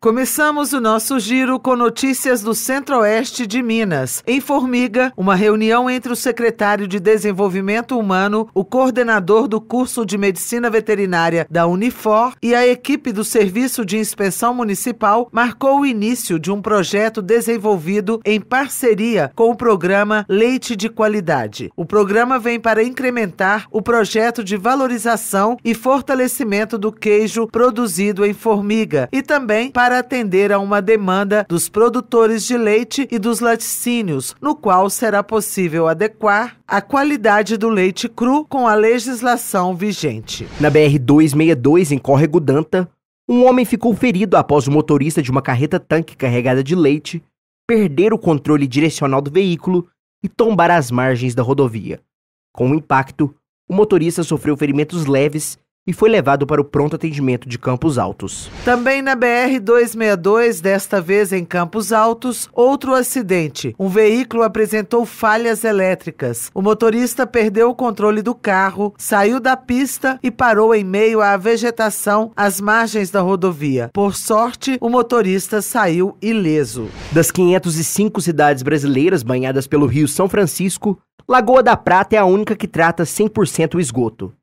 Começamos o nosso giro com notícias do Centro-Oeste de Minas. Em Formiga, uma reunião entre o secretário de Desenvolvimento Humano, o coordenador do curso de Medicina Veterinária da Unifor e a equipe do Serviço de Inspeção Municipal marcou o início de um projeto desenvolvido em parceria com o programa Leite de Qualidade. O programa vem para incrementar o projeto de valorização e fortalecimento do queijo produzido em Formiga e também para para atender a uma demanda dos produtores de leite e dos laticínios, no qual será possível adequar a qualidade do leite cru com a legislação vigente. Na BR 262 em Córrego Danta, um homem ficou ferido após o motorista de uma carreta tanque carregada de leite perder o controle direcional do veículo e tombar às margens da rodovia. Com o impacto, o motorista sofreu ferimentos leves e foi levado para o pronto atendimento de Campos Altos. Também na BR 262, desta vez em Campos Altos, outro acidente. Um veículo apresentou falhas elétricas. O motorista perdeu o controle do carro, saiu da pista e parou em meio à vegetação às margens da rodovia. Por sorte, o motorista saiu ileso. Das 505 cidades brasileiras banhadas pelo Rio São Francisco, Lagoa da Prata é a única que trata 100% o esgoto.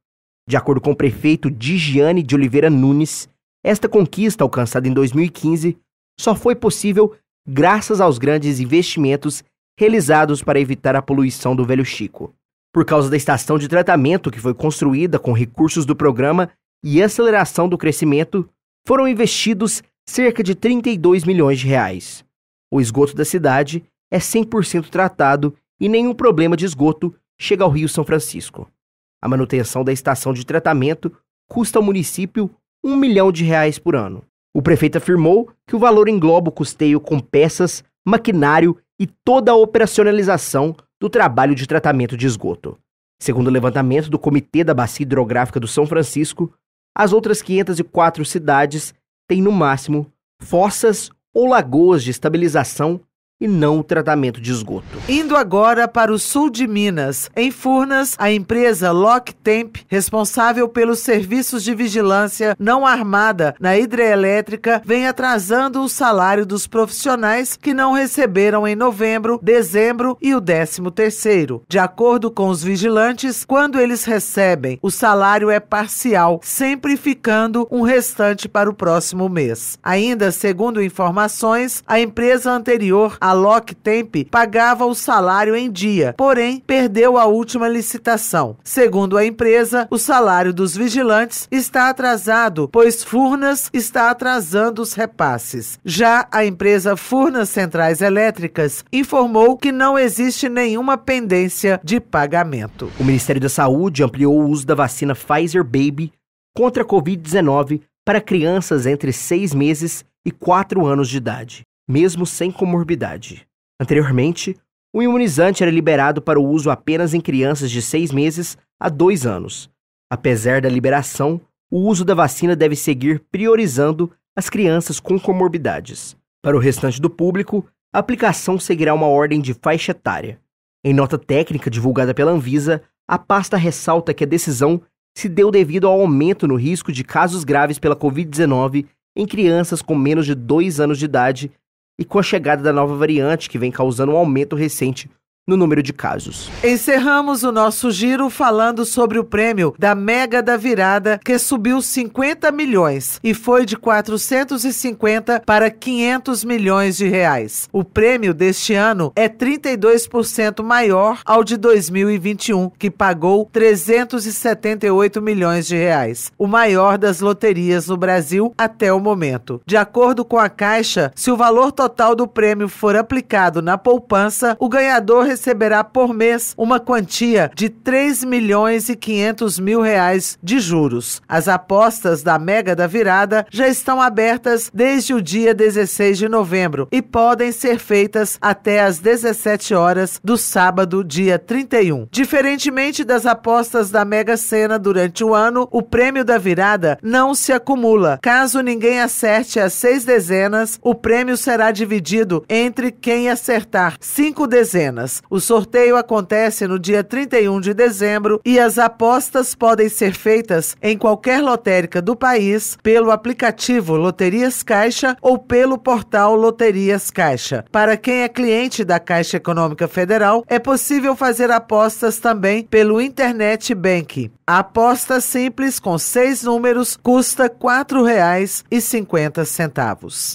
De acordo com o prefeito Digiane de Oliveira Nunes, esta conquista alcançada em 2015 só foi possível graças aos grandes investimentos realizados para evitar a poluição do Velho Chico. Por causa da estação de tratamento que foi construída com recursos do programa e aceleração do crescimento, foram investidos cerca de 32 milhões de reais. O esgoto da cidade é 100% tratado e nenhum problema de esgoto chega ao Rio São Francisco. A manutenção da estação de tratamento custa ao município um milhão de reais por ano. O prefeito afirmou que o valor engloba o custeio com peças, maquinário e toda a operacionalização do trabalho de tratamento de esgoto. Segundo o levantamento do Comitê da Bacia Hidrográfica do São Francisco, as outras 504 cidades têm no máximo fossas ou lagoas de estabilização e não o tratamento de esgoto. Indo agora para o sul de Minas. Em Furnas, a empresa Locktemp, responsável pelos serviços de vigilância não armada na hidrelétrica, vem atrasando o salário dos profissionais que não receberam em novembro, dezembro e o 13º. De acordo com os vigilantes, quando eles recebem, o salário é parcial, sempre ficando um restante para o próximo mês. Ainda segundo informações, a empresa anterior a Locktemp pagava o salário em dia, porém perdeu a última licitação. Segundo a empresa, o salário dos vigilantes está atrasado, pois Furnas está atrasando os repasses. Já a empresa Furnas Centrais Elétricas informou que não existe nenhuma pendência de pagamento. O Ministério da Saúde ampliou o uso da vacina Pfizer Baby contra a Covid-19 para crianças entre 6 meses e 4 anos de idade mesmo sem comorbidade. Anteriormente, o imunizante era liberado para o uso apenas em crianças de 6 meses a 2 anos. Apesar da liberação, o uso da vacina deve seguir priorizando as crianças com comorbidades. Para o restante do público, a aplicação seguirá uma ordem de faixa etária. Em nota técnica divulgada pela Anvisa, a pasta ressalta que a decisão se deu devido ao aumento no risco de casos graves pela Covid-19 em crianças com menos de 2 anos de idade e com a chegada da nova variante que vem causando um aumento recente no número de casos. Encerramos o nosso giro falando sobre o prêmio da Mega da Virada, que subiu 50 milhões e foi de 450 para 500 milhões de reais. O prêmio deste ano é 32% maior ao de 2021, que pagou 378 milhões de reais, o maior das loterias no Brasil até o momento. De acordo com a Caixa, se o valor total do prêmio for aplicado na poupança, o ganhador receberá por mês uma quantia de 3 milhões e 500 mil reais de juros. As apostas da Mega da Virada já estão abertas desde o dia 16 de novembro e podem ser feitas até às 17 horas do sábado, dia 31. Diferentemente das apostas da Mega Sena durante o ano, o prêmio da virada não se acumula. Caso ninguém acerte as seis dezenas, o prêmio será dividido entre quem acertar cinco dezenas. O sorteio acontece no dia 31 de dezembro e as apostas podem ser feitas em qualquer lotérica do país pelo aplicativo Loterias Caixa ou pelo portal Loterias Caixa. Para quem é cliente da Caixa Econômica Federal, é possível fazer apostas também pelo Internet Bank. A aposta simples com seis números custa R$ 4,50.